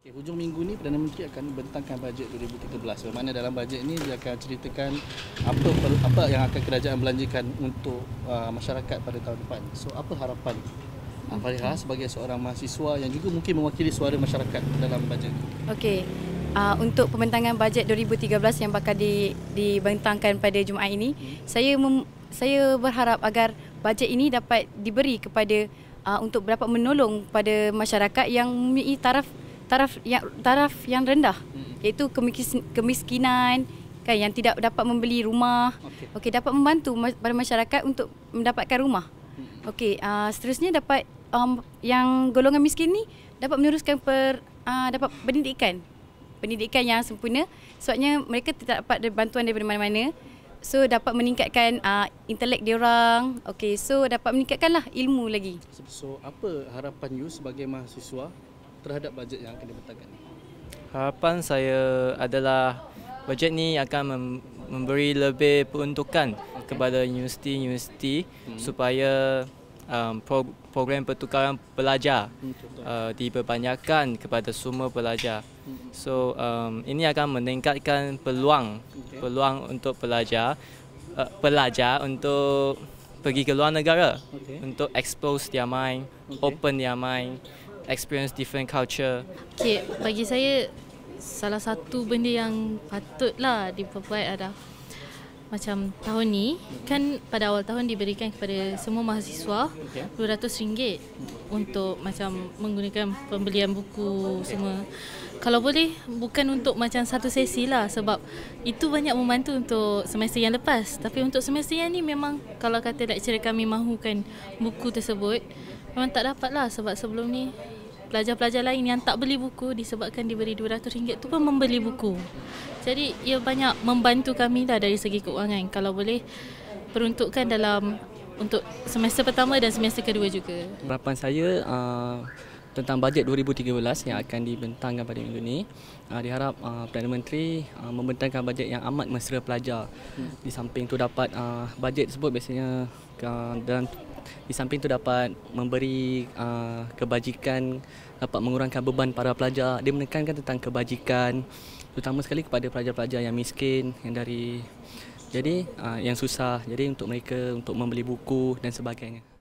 Okay, hujung minggu ni Perdana Menteri akan bentangkan bajet 2013. Bermakna dalam bajet ni dia akan ceritakan apa apa yang akan kerajaan belanjakan untuk uh, masyarakat pada tahun depan. So apa harapan uh, Fariha sebagai seorang mahasiswa yang juga mungkin mewakili suara masyarakat dalam bajet ni? Okay, Uh, untuk pembentangan bajet 2013 yang bakal di, dibentangkan pada Jumaat ini, hmm. saya mem, saya berharap agar bajet ini dapat diberi kepada uh, untuk dapat menolong pada masyarakat yang mempunyai taraf taraf yang taraf yang rendah hmm. iaitu kemiskinan kan yang tidak dapat membeli rumah okey okay, dapat membantu pada masyarakat untuk mendapatkan rumah hmm. okey uh, seterusnya dapat um, yang golongan miskin ni dapat meneruskan per uh, dapat pendidikan pendidikan yang sempurna sebabnya mereka tidak dapat bantuan daripada mana-mana so dapat meningkatkan uh, intelek dia orang okey so dapat meningkatkanlah ilmu lagi so, so apa harapan you sebagai mahasiswa terhadap bajet yang akan dibentangkan? Harapan saya adalah bajet ni akan memberi lebih peruntukan okay. kepada universiti-universiti hmm. supaya um, pro- program pertukaran pelajar hmm, uh, diperbanyakkan kepada semua pelajar. Hmm. So um, ini akan meningkatkan peluang okay. peluang untuk pelajar uh, pelajar untuk pergi ke luar negara okay. untuk expose their mind, okay. open their mind experience different culture. Okay, bagi saya salah satu benda yang patutlah diperbuat adalah macam tahun ni kan pada awal tahun diberikan kepada semua mahasiswa RM200 untuk macam menggunakan pembelian buku semua. Kalau boleh bukan untuk macam satu sesi lah sebab itu banyak membantu untuk semester yang lepas. Tapi untuk semester yang ni memang kalau kata lecturer kami mahukan buku tersebut Memang tak dapat lah sebab sebelum ni pelajar-pelajar lain yang tak beli buku disebabkan diberi RM200 tu pun membeli buku. Jadi ia banyak membantu kami lah dari segi keuangan kalau boleh peruntukkan dalam untuk semester pertama dan semester kedua juga. Harapan saya uh, tentang bajet 2013 yang akan dibentangkan pada minggu ini uh, ah, diharap uh, Perdana Menteri uh, membentangkan bajet yang amat mesra pelajar hmm. di samping itu dapat uh, bajet tersebut biasanya uh, dan di samping itu dapat memberi uh, kebajikan dapat mengurangkan beban para pelajar dia menekankan tentang kebajikan terutama sekali kepada pelajar-pelajar yang miskin yang dari jadi yang susah jadi untuk mereka untuk membeli buku dan sebagainya